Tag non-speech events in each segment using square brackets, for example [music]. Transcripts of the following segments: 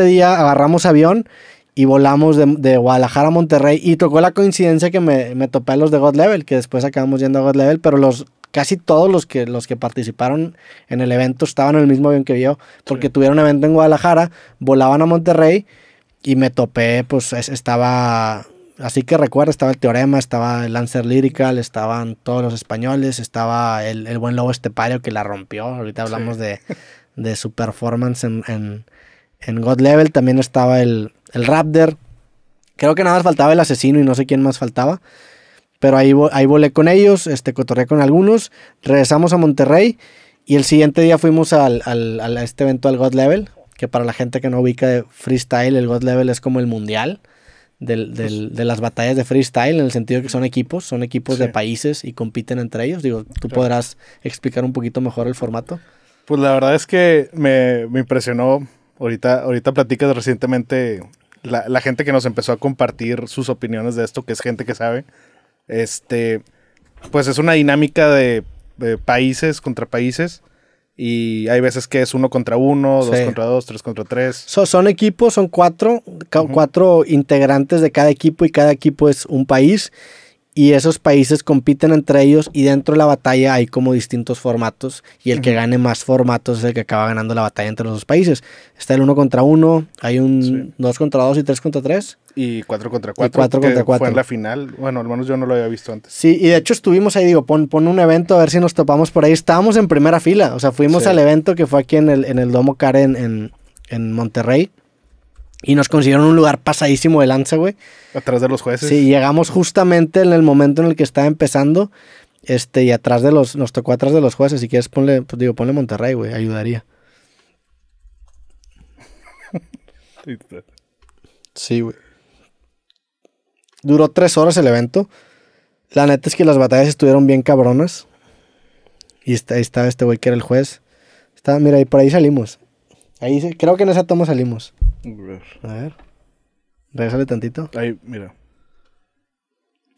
Este día agarramos avión y volamos de, Guadalajara a Monterrey. Y tocó la coincidencia que me, topé a los de God Level, que después acabamos yendo a God Level, pero los casi todos los que, los que participaron en el evento estaban en el mismo avión que yo, porque tuvieron tuvieron evento en Guadalajara, volaban a Monterrey y me topé, pues estaba, así que recuerdo, estaba el Teorema, estaba el Lancer Lyrical, estaban todos los españoles, estaba el, buen Lobo Estepario que la rompió, ahorita hablamos de, su performance en en God Level también estaba el, el Raptor. Creo que nada más faltaba el asesino y no sé quién más faltaba. Pero ahí, ahí volé con ellos, este, cotorré con algunos. Regresamos a Monterrey y el siguiente día fuimos al, a este evento al God Level. Que para la gente que no ubica de freestyle, el God Level es como el mundial. Pues de las batallas de freestyle, en el sentido que son equipos, son equipos de países y compiten entre ellos. Digo, tú podrás explicar un poquito mejor el formato. Pues la verdad es que me, me impresionó Ahorita, ahorita platicas recientemente la, gente que nos empezó a compartir sus opiniones de esto, que es gente que sabe. Este, pues es una dinámica de, países contra países. Y hay veces que es uno contra uno, dos contra dos, tres contra tres. So, son equipos, son cuatro, cuatro integrantes de cada equipo y cada equipo es un país y esos países compiten entre ellos y dentro de la batalla hay como distintos formatos y el que gane más formatos es el que acaba ganando la batalla entre los dos países. Está el uno contra uno, hay un dos contra dos y tres contra tres. Y cuatro contra cuatro, Y contra Fue la final, bueno, al menos yo no lo había visto antes. Sí, y de hecho estuvimos ahí, digo, pon, pon un evento a ver si nos topamos por ahí. Estábamos en primera fila, o sea, fuimos al evento que fue aquí en el, en el Domo Care en Monterrey. Y nos consiguieron un lugar pasadísimo de lanza, güey. Atrás de los jueces. Sí, llegamos justamente en el momento en el que estaba empezando. Este, y atrás de los, nos tocó atrás de los jueces. Si quieres, ponle, pues, digo, ponle Monterrey, güey, ayudaría. [laughs] Sí, güey. Duró tres horas el evento. La neta es que las batallas estuvieron bien cabronas. Y ahí estaba este güey que era el juez. mira, y por ahí salimos. Ahí creo que en esa toma salimos. A ver. Regresale tantito. Ahí, mira.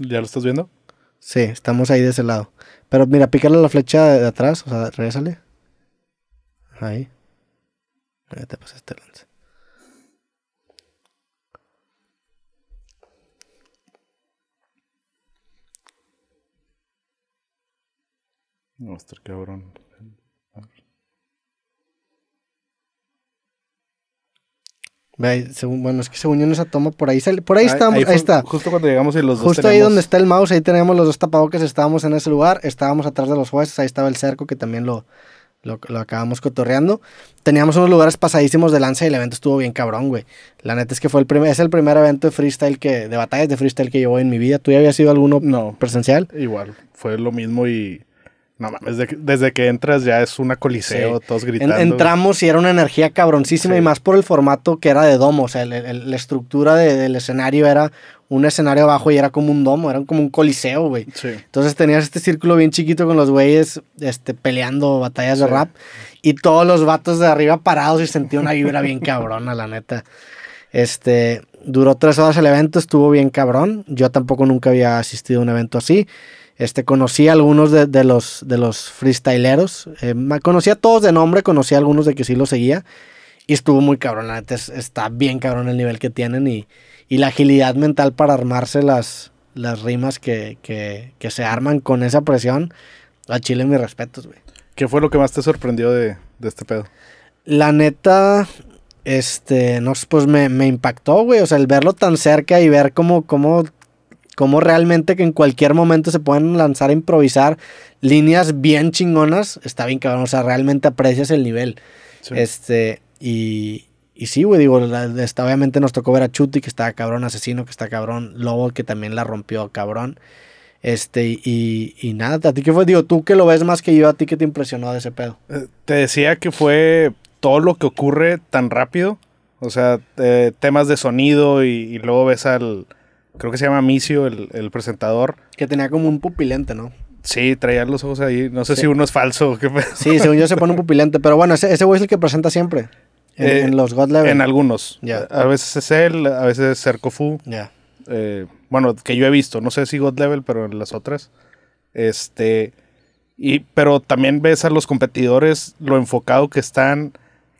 ¿Ya lo estás viendo? Sí, estamos ahí de ese lado. Pero mira, pícale la flecha de atrás, o sea, regresale. Ahí. Ahí te este lance. este cabrón. bueno, es que según yo en esa toma, por ahí por ahí ahí, está. Justo cuando llegamos y los Justo ahí donde está el mouse, ahí teníamos los dos tapabocas, estábamos en ese lugar, estábamos atrás de los jueces, ahí estaba el cerco que también lo, lo, acabamos cotorreando. Teníamos unos lugares pasadísimos de lanza y el evento estuvo bien cabrón, güey. La neta es que fue el primer, es el primer evento de freestyle que, de batallas de freestyle que llevo en mi vida. ¿Tú ya habías sido alguno no, presencial? Igual, fue lo mismo y no mames, desde, desde, que entras ya es una coliseo, todos gritando. entramos y era una energía cabroncísima y más por el formato que era de domo, o sea, la estructura del escenario era un escenario abajo y era como un domo, era como un coliseo, güey. Entonces tenías este círculo bien chiquito con los güeyes este, peleando batallas de rap y todos los vatos de arriba parados y sentía una vibra bien cabrona, la neta. Este, duró tres horas el evento, estuvo bien cabrón. Yo tampoco nunca había asistido a un evento así. Este, conocí a algunos de, de los, de los freestyleros. Eh, conocí a todos de nombre, conocí a algunos de que sí los seguía. Y estuvo muy cabrón, la neta está bien cabrón el nivel que tienen y, y la agilidad mental para armarse las, las rimas que, que, que, se arman con esa presión. A Chile mis respetos, güey. ¿Qué fue lo que más te sorprendió de, de este pedo? La neta, este, no, pues me, me impactó, güey. O sea, el verlo tan cerca y ver cómo, cómo cómo realmente que en cualquier momento se pueden lanzar a improvisar líneas bien chingonas, está bien cabrón. O sea, realmente aprecias el nivel. Este, y, y sí, güey, digo, obviamente nos tocó ver a Chuti, que está cabrón, Asesino, que está cabrón, Lobo, que también la rompió cabrón. Este, y, y nada, ¿a ti qué fue? Digo, tú que lo ves más que yo, ¿a ti qué te impresionó de ese pedo? Eh, te decía que fue todo lo que ocurre tan rápido. O sea, eh, temas de sonido y luego ves al, creo que se llama Micio, el, presentador. Que tenía como un pupilente, ¿no? Sí, traía los ojos ahí. No sé si uno es falso Sí, según yo se pone un pupilente. Pero bueno, ese, güey es el que presenta siempre. En, eh, los God Level. En algunos. A veces es él, a veces es Ser Ya. Eh, bueno, que yo he visto. No sé si God Level, pero en las otras. Este. Y, pero también ves a los competidores lo enfocado que están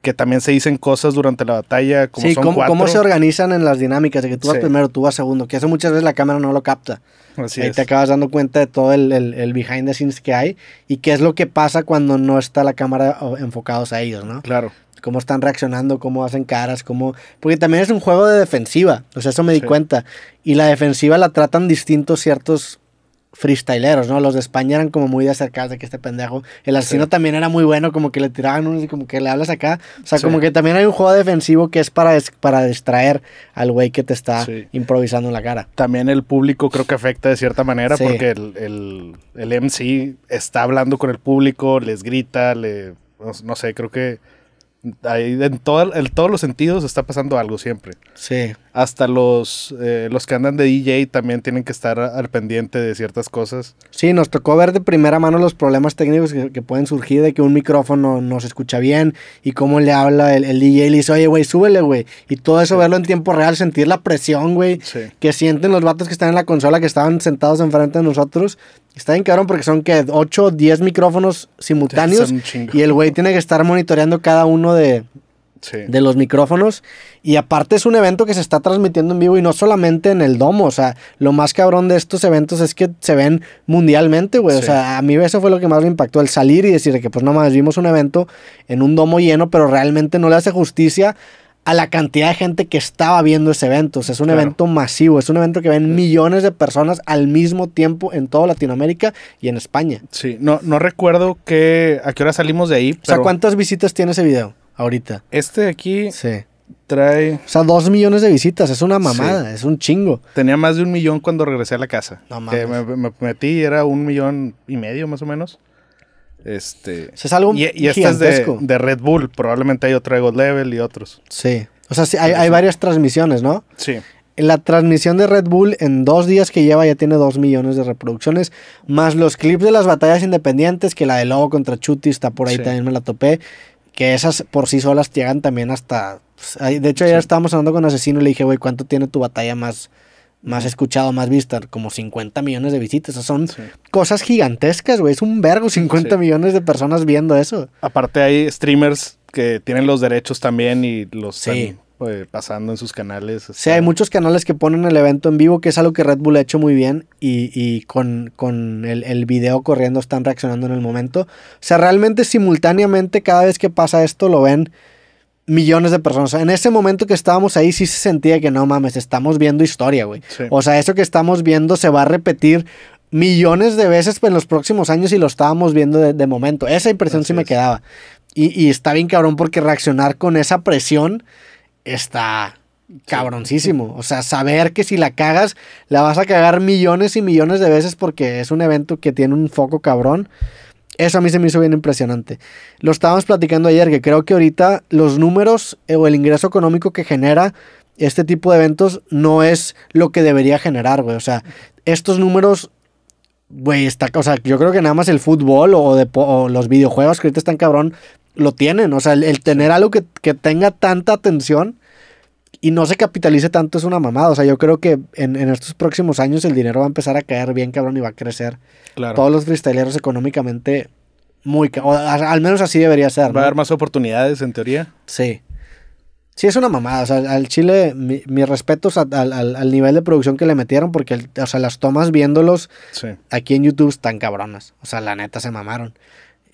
que también se dicen cosas durante la batalla. Como sí, cómo, cómo, se organizan en las dinámicas, de que tú vas primero, tú vas segundo, que eso muchas veces la cámara no lo capta. Así Ahí te acabas dando cuenta de todo el, el, behind the scenes que hay y qué es lo que pasa cuando no está la cámara enfocados a ellos, ¿no? Claro. Cómo están reaccionando, cómo hacen caras, cómo... Porque también es un juego de defensiva, o sea, eso me di cuenta. Y la defensiva la tratan distintos ciertos freestyleros, ¿no? Los de España eran como muy de acercarse de que este pendejo. El asesino también era muy bueno, como que le tiraban unos y como que le hablas acá. O sea, como que también hay un juego defensivo que es para, para distraer al güey que te está improvisando en la cara. También el público creo que afecta de cierta manera porque el, el, MC está hablando con el público, les grita, le, no, sé, creo que ahí en, todo, en todos los sentidos está pasando algo siempre. Sí hasta los, eh, los que andan de DJ también tienen que estar al pendiente de ciertas cosas. Sí, nos tocó ver de primera mano los problemas técnicos que, pueden surgir de que un micrófono no se escucha bien y cómo le habla el, DJ y le dice, oye, güey, súbele, güey. Y todo eso verlo en tiempo real, sentir la presión, güey, que sienten los vatos que están en la consola, que estaban sentados enfrente de nosotros. Está bien cabrón porque son que 8 o 10 micrófonos simultáneos y el güey tiene que estar monitoreando cada uno de, de los micrófonos. Y aparte es un evento que se está transmitiendo en vivo y no solamente en el domo. O sea, lo más cabrón de estos eventos es que se ven mundialmente, güey. O sea, a mí eso fue lo que más me impactó, el salir y decir que pues no más vimos un evento en un domo lleno, pero realmente no le hace justicia a la cantidad de gente que estaba viendo ese evento. O sea, es un evento masivo, es un evento que ven millones de personas al mismo tiempo en toda Latinoamérica y en España. Sí, no, no recuerdo que, a qué hora salimos de ahí. O sea, ¿cuántas visitas tiene ese video? ahorita. Este de aquí sí. trae... O sea, dos millones de visitas, es una mamada, es un chingo. Tenía más de un millón cuando regresé a la casa. No me, metí era un millón y medio más o menos. Este... es algo Y, y este es de, Red Bull, probablemente hay otro God Level y otros. Sí. O sea, sí, hay, hay varias transmisiones, ¿no? Sí. La transmisión de Red Bull en dos días que lleva ya tiene dos millones de reproducciones, más los clips de las batallas independientes, que la de Lobo contra Chuti está por ahí, también me la topé que esas por sí solas llegan también hasta... Pues, de hecho, ayer estábamos hablando con Asesino y le dije, güey, ¿cuánto tiene tu batalla más, más escuchado, más vista? Como 50 millones de visitas. O son cosas gigantescas, güey. Es un vergo 50 millones de personas viendo eso. Aparte hay streamers que tienen los derechos también y los... Sí. Eh, pasando en sus canales. Sí, hay muchos canales que ponen el evento en vivo, que es algo que Red Bull ha hecho muy bien y, y con, con el, el, video corriendo están reaccionando en el momento. O sea, realmente simultáneamente cada vez que pasa esto lo ven millones de personas. en ese momento que estábamos ahí sí se sentía que no mames, estamos viendo historia, güey. O sea, eso que estamos viendo se va a repetir millones de veces en los próximos años y lo estábamos viendo de, momento. Esa impresión sí me quedaba. Y, y está bien cabrón porque reaccionar con esa presión está cabroncísimo. O sea, saber que si la cagas, la vas a cagar millones y millones de veces porque es un evento que tiene un foco cabrón. Eso a mí se me hizo bien impresionante. Lo estábamos platicando ayer, que creo que ahorita los números eh, o el ingreso económico que genera este tipo de eventos no es lo que debería generar, güey. O sea, estos números, güey, está, o sea, yo creo que nada más el fútbol o, o los videojuegos que ahorita están cabrón, lo tienen. O sea, el, tener algo que, tenga tanta atención y no se capitalice tanto es una mamada. O sea, yo creo que en, en, estos próximos años el dinero va a empezar a caer bien, cabrón, y va a crecer. Claro. Todos los freestyleros económicamente muy... O, al menos así debería ser. Va a haber más oportunidades, en teoría. Sí. Sí, es una mamada. O sea, al Chile, mi, mis respetos al, nivel de producción que le metieron, porque, o sea, las tomas viéndolos aquí en YouTube están cabronas. O sea, la neta se mamaron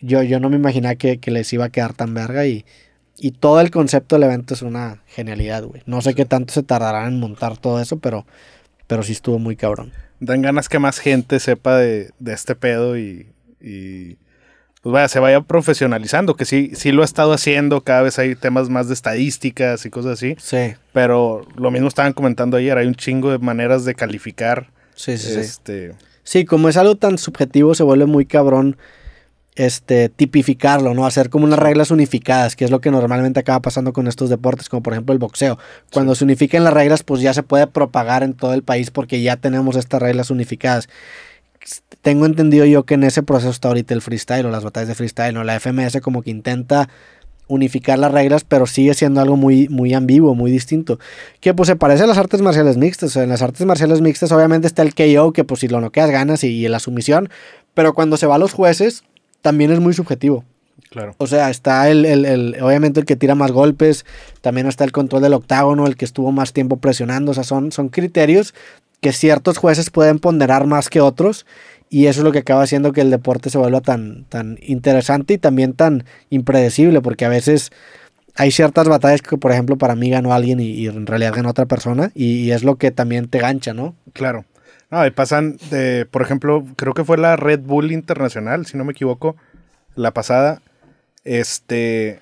yo, yo no me imaginaba que, les iba a quedar tan verga y, y todo el concepto del evento es una genialidad, güey. No sé qué tanto se tardarán en montar todo eso, pero, pero sí estuvo muy cabrón. Dan ganas que más gente sepa de, este pedo y, y pues vaya, se vaya profesionalizando, que sí, sí lo ha estado haciendo, cada vez hay temas más de estadísticas y cosas así. Sí. Pero lo mismo estaban comentando ayer, hay un chingo de maneras de calificar. Sí, sí, este... sí. Sí, como es algo tan subjetivo, se vuelve muy cabrón este, tipificarlo, ¿no? Hacer como unas reglas unificadas, que es lo que normalmente acaba pasando con estos deportes, como por ejemplo el boxeo. Cuando se unifiquen las reglas, pues ya se puede propagar en todo el país porque ya tenemos estas reglas unificadas. Tengo entendido yo que en ese proceso está ahorita el freestyle o las batallas de freestyle, ¿no? La FMS como que intenta unificar las reglas, pero sigue siendo algo muy, muy ambiguo, muy distinto. Que pues se parece a las artes marciales mixtas. en las artes marciales mixtas obviamente está el KO, que pues si lo noqueas ganas y, y la sumisión. Pero cuando se va a los jueces, también es muy subjetivo. Claro. O sea, está el, el, obviamente el que tira más golpes, también está el control del octágono, el que estuvo más tiempo presionando, o sea, son, son criterios que ciertos jueces pueden ponderar más que otros y eso es lo que acaba haciendo que el deporte se vuelva tan, tan interesante y también tan impredecible, porque a veces hay ciertas batallas que, por ejemplo, para mí ganó alguien y, en realidad ganó otra persona y, es lo que también te gancha, ¿no? Claro. No, y pasan, de, por ejemplo, creo que fue la Red Bull Internacional, si no me equivoco, la pasada, este,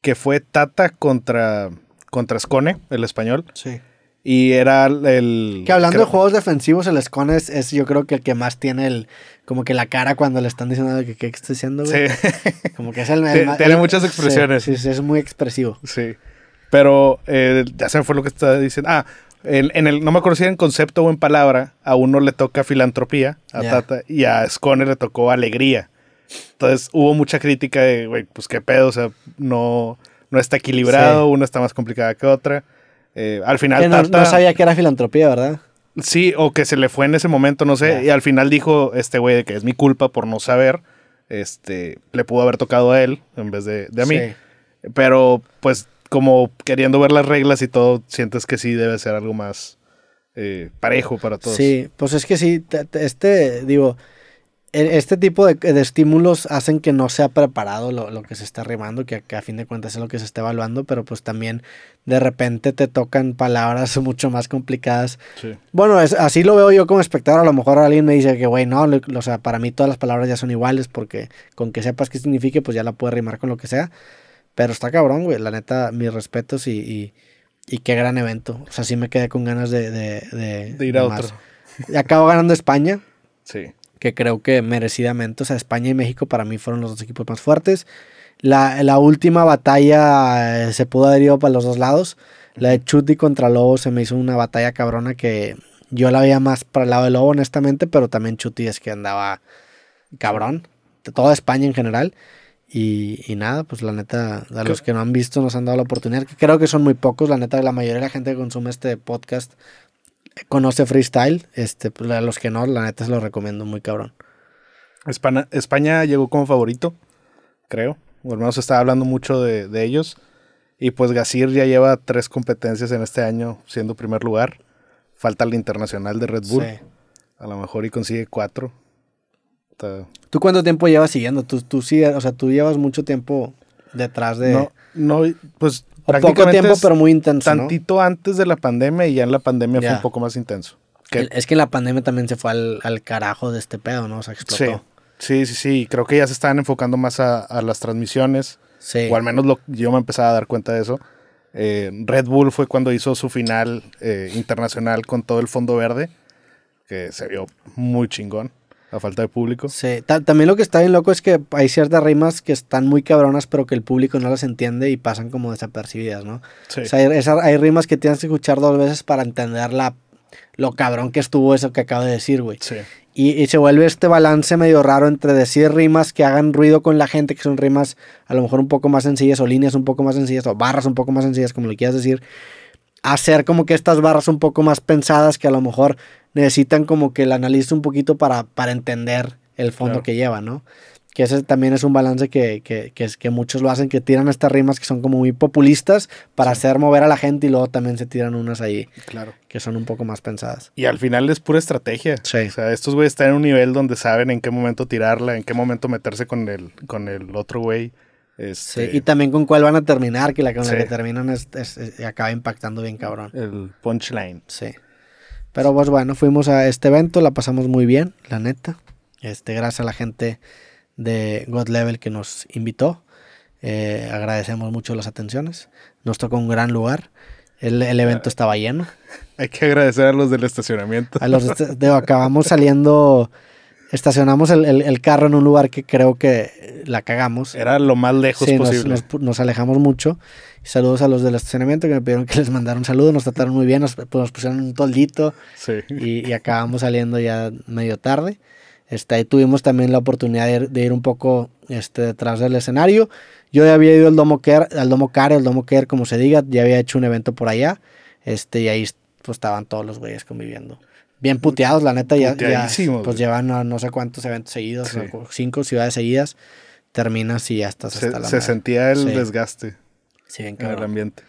que fue Tata contra, contra Scone, el español. Sí. Y era el... Que hablando de juegos defensivos, el Scone es, yo creo que el que más tiene el... Como que la cara cuando le están diciendo que qué está diciendo, güey. Sí. Como que es el... [laughs] tiene muchas expresiones. Sí, es muy expresivo. Sí. Pero eh, ya se fue lo que está diciendo. Ah, en, el, no me acuerdo si en concepto o en palabra, a uno le toca filantropía, a Tata, y a Scone le tocó alegría. Entonces hubo mucha crítica de, güey, pues qué pedo, o sea, no, no está equilibrado, una está más complicada que otra. Eh, al final, no, sabía que era filantropía, ¿verdad? Sí, o que se le fue en ese momento, no sé. Y al final dijo este güey que es mi culpa por no saber. Este, le pudo haber tocado a él en vez de, a mí. Pero pues como queriendo ver las reglas y todo, sientes que sí debe ser algo más eh, parejo para todos. Sí, pues es que sí, este, digo, e, este tipo de, estímulos hacen que no sea preparado lo, que se está rimando, que, a fin de cuentas es lo que se está evaluando, pero pues también de repente te tocan palabras [laughs] mucho más complicadas. Bueno, es, así lo veo yo como espectador. A lo mejor alguien me dice que, güey, no, o sea, para mí todas las palabras ya son iguales porque con que sepas qué signifique, pues ya la puedes rimar con lo que sea. Pero está cabrón, güey. La neta, mis respetos y, y, qué gran evento. O sea, sí me quedé con ganas de. De, ir a más. otro. Y acabo ganando España. Sí. Que creo que merecidamente. O sea, España y México para mí fueron los dos equipos más fuertes. La, la última batalla eh, se pudo haber ido para los dos lados. La de Chuti contra Lobo se me hizo una batalla cabrona que yo la veía más para el lado de Lobo, honestamente, pero también Chuti es que andaba cabrón. De toda España en general. Y, nada, pues la neta, a los que no han visto nos han dado la oportunidad, que creo que son muy pocos, la neta, la mayoría de la gente que consume este podcast eh, conoce freestyle, este, pues, a los que no, la neta se lo recomiendo muy cabrón. España, llegó como favorito, creo, o al menos estaba hablando mucho de, ellos, y pues Gasir ya lleva tres competencias en este año siendo primer lugar, falta el internacional de Red Bull, a lo mejor y consigue cuatro, ¿Tú cuánto tiempo llevas siguiendo? Tú, tú o sea, tú llevas mucho tiempo detrás de... No, no pues poco tiempo, pero muy intenso, Tantito antes de la pandemia y ya en la pandemia fue un poco más intenso. Es que la pandemia también se fue al, carajo de este pedo, ¿no? O sea, explotó. Sí, sí, sí, Creo que ya se estaban enfocando más a, las transmisiones. Sí. O al menos yo me empezaba a dar cuenta de eso. Eh, Red Bull fue cuando hizo su final eh, internacional con todo el fondo verde, que se vio muy chingón. A falta de público. Sí. también lo que está bien loco es que hay ciertas rimas que están muy cabronas, pero que el público no las entiende y pasan como desapercibidas, ¿no? Sí. O sea, hay, rimas que tienes que escuchar dos veces para entender lo cabrón que estuvo eso que acabo de decir, güey. Sí. Y, y, se vuelve este balance medio raro entre decir rimas que hagan ruido con la gente, que son rimas a lo mejor un poco más sencillas, o líneas un poco más sencillas, o barras un poco más sencillas, como le quieras decir hacer como que estas barras un poco más pensadas que a lo mejor necesitan como que el analista un poquito para, para entender el fondo que lleva, ¿no? Que ese también es un balance que, que, que, que muchos lo hacen, que tiran estas rimas que son como muy populistas para hacer mover a la gente y luego también se tiran unas ahí. Claro. Que son un poco más pensadas. Y al final es pura estrategia. Sí. O sea, estos güeyes están en un nivel donde saben en qué momento tirarla, en qué momento meterse con el, con el otro güey. Este, y también con cuál van a terminar, que la que terminan acaba impactando bien cabrón. El punchline. Sí. Pero pues bueno, fuimos a este evento, la pasamos muy bien, la neta. Este, gracias a la gente de God Level que nos invitó. Eh, agradecemos mucho las atenciones. Nos tocó un gran lugar. El, evento ah. estaba lleno. [laughs] Hay que agradecer a los del estacionamiento. A los de, acabamos saliendo estacionamos el, carro en un lugar que creo que la cagamos. Era lo más lejos posible. Nos, nos, alejamos mucho. Saludos a los del estacionamiento que me pidieron que les mandara un saludo. Nos trataron muy bien, nos, pues, pusieron un toldito y, acabamos saliendo ya medio tarde. Este, ahí tuvimos también la oportunidad de ir, un poco este, detrás del escenario. Yo ya había ido al Domo Care, al Domo Care, al Domo Care, como se diga, ya había hecho un evento por allá. Este, y ahí pues, estaban todos los güeyes conviviendo bien puteados, la neta, ya, pues llevan a no sé cuántos eventos seguidos, cinco ciudades seguidas, terminas y ya estás se, hasta la Se sentía el desgaste en el ambiente.